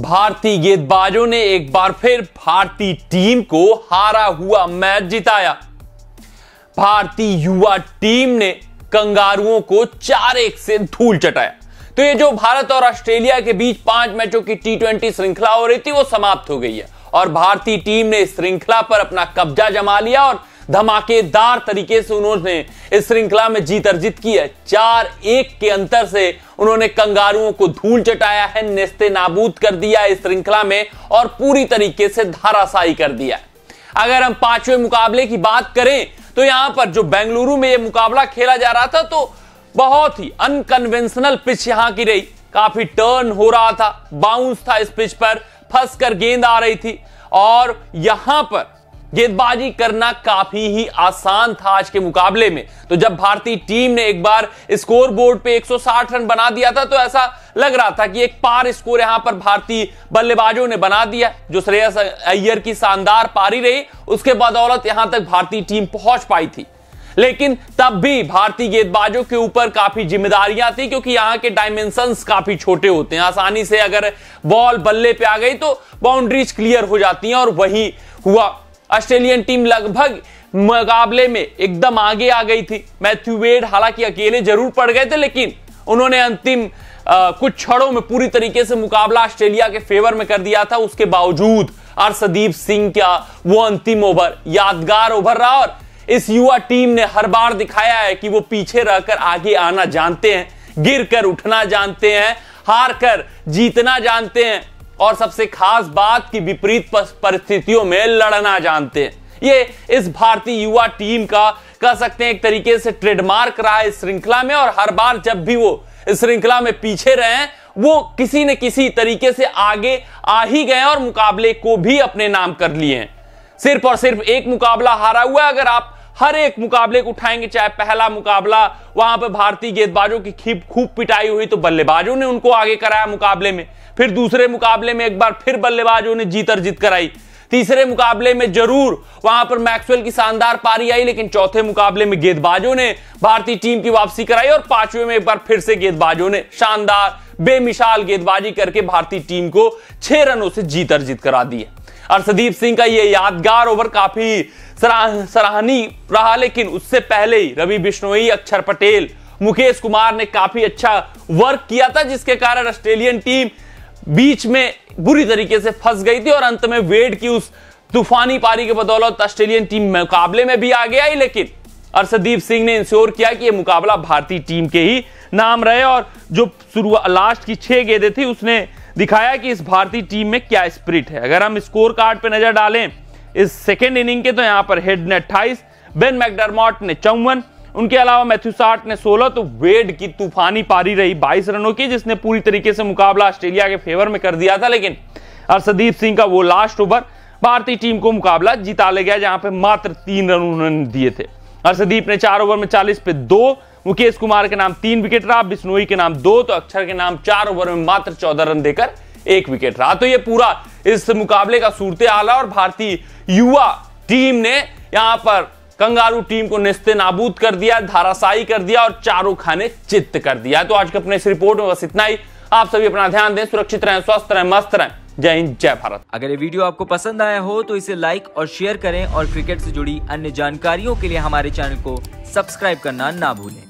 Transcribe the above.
भारतीय गेंदबाजों ने एक बार फिर भारतीय टीम को हारा हुआ मैच जिताया भारतीय युवा टीम ने कंगारुओं को चार एक से धूल चटाया तो ये जो भारत और ऑस्ट्रेलिया के बीच पांच मैचों की टी ट्वेंटी श्रृंखला हो रही थी वो समाप्त हो गई है और भारतीय टीम ने श्रृंखला पर अपना कब्जा जमा लिया और धमाकेदार तरीके से उन्होंने इस श्रृंखला में जीत अर्जित की है चार एक के अंतर से उन्होंने कंगारुओं को धूल चटाया है नेस्ते नाबूद कर दिया इस श्रृंखला में और पूरी तरीके से धाराशाही कर दिया अगर हम पांचवें मुकाबले की बात करें तो यहां पर जो बेंगलुरु में यह मुकाबला खेला जा रहा था तो बहुत ही अनकन्वेंशनल पिच यहां की रही काफी टर्न हो रहा था बाउंस था इस पिच पर फंस कर गेंद आ रही थी और यहां पर गेंदबाजी करना काफी ही आसान था आज के मुकाबले में तो जब भारतीय टीम ने एक बार स्कोर बोर्ड पे 160 रन बना दिया था तो ऐसा लग रहा था कि एक पार स्कोर यहां पर भारतीय बल्लेबाजों ने बना दिया जो श्रेयस अय्यर की शानदार पारी रही उसके बदौलत यहां तक भारतीय टीम पहुंच पाई थी लेकिन तब भी भारतीय गेंदबाजों के ऊपर काफी जिम्मेदारियां थी क्योंकि यहां के डायमेंशन काफी छोटे होते हैं आसानी से अगर बॉल बल्ले पे आ गई तो बाउंड्रीज क्लियर हो जाती हैं और वही हुआ ऑस्ट्रेलियन टीम लगभग मुकाबले में एकदम आगे आ गई थी मैथ्यू वेड हालांकि अकेले जरूर पड़ गए थे लेकिन उन्होंने अंतिम आ, कुछ क्षणों में पूरी तरीके से मुकाबला ऑस्ट्रेलिया के फेवर में कर दिया था उसके बावजूद अर्षदीप सिंह का वो अंतिम ओवर यादगार ओवर रहा और इस युवा टीम ने हर बार दिखाया है कि वो पीछे रहकर आगे आना जानते हैं गिर कर उठना जानते हैं हार कर जीतना जानते हैं और सबसे खास बात की विपरीत परिस्थितियों में लड़ना जानते हैं ये इस भारतीय युवा टीम का कह सकते हैं एक तरीके से ट्रेडमार्क रहा है इस श्रृंखला में और हर बार जब भी वो इस श्रृंखला में पीछे रहे वो किसी न किसी तरीके से आगे आ ही गए और मुकाबले को भी अपने नाम कर लिए सिर्फ और सिर्फ एक मुकाबला हारा हुआ है अगर आप हर एक मुकाबले को उठाएंगे चाहे पहला मुकाबला वहां पर भारतीय गेंदबाजों की खीप खूब पिटाई हुई तो बल्लेबाजों ने उनको आगे कराया मुकाबले में फिर दूसरे मुकाबले में एक बार फिर बल्लेबाजों ने जीत अर्जित कराई तीसरे मुकाबले में जरूर वहां पर मैक्सवेल की शानदार पारी आई लेकिन चौथे मुकाबले में गेंदबाजों ने भारतीय टीम की वापसी कराई और पांचवें में एक बार फिर से गेंदबाजों ने शानदार बेमिसाल गेंदबाजी करके भारतीय टीम को छह रनों से जीत अर्जित करा दी है सिंह का यह यादगार ओवर काफी सराहनीय रहा लेकिन उससे पहले ही रवि बिश्नोई अक्षर पटेल मुकेश कुमार ने काफी अच्छा वर्क किया था जिसके कारण ऑस्ट्रेलियन टीम बीच में बुरी तरीके से फंस गई थी और अंत में वेड की उस तूफानी पारी के बदौलत ऑस्ट्रेलियन टीम मुकाबले में भी आ गया ही लेकिन अर्षदीप सिंह ने इंश्योर किया कि यह मुकाबला भारतीय टीम के ही नाम रहे और जो शुरुआत लास्ट की छह गेंदें थी उसने दिखाया कि इस भारतीय टीम में क्या स्प्रिट है अगर हम स्कोर कार्ड पर नजर डालें इस सेकेंड इनिंग के तो यहां पर हेड ने अट्ठाईस बेन मैकडरमॉट ने चौवन उनके अलावा मैथ्यू सार्ट ने 16 तो वेड की तूफानी पारी रही 22 रनों की जिसने पूरी तरीके से मुकाबला ऑस्ट्रेलिया के फेवर में कर दिया था लेकिन हर्षदीप सिंह का वो लास्ट ओवर भारतीय टीम को मुकाबला जिता ले गया जहां पे मात्र तीन रन उन्होंने दिए थे हर्षदीप ने चार ओवर में चालीस पे दो मुकेश कुमार के नाम तीन विकेट रहा बिश्नोई के नाम दो तो अक्षर के नाम चार ओवर में मात्र चौदह रन देकर एक विकेट रहा तो यह पूरा इस मुकाबले का सूरत आला और भारतीय युवा टीम ने यहां पर कंगारू टीम को निस्ते नाबूद कर दिया धाराशाही कर दिया और चारों खाने चित्त कर दिया तो आज के अपने इस रिपोर्ट में बस इतना ही आप सभी अपना ध्यान दें सुरक्षित रहें स्वस्थ रहें मस्त रहें जय हिंद जय भारत अगर ये वीडियो आपको पसंद आया हो तो इसे लाइक और शेयर करें और क्रिकेट से जुड़ी अन्य जानकारियों के लिए हमारे चैनल को सब्सक्राइब करना ना भूलें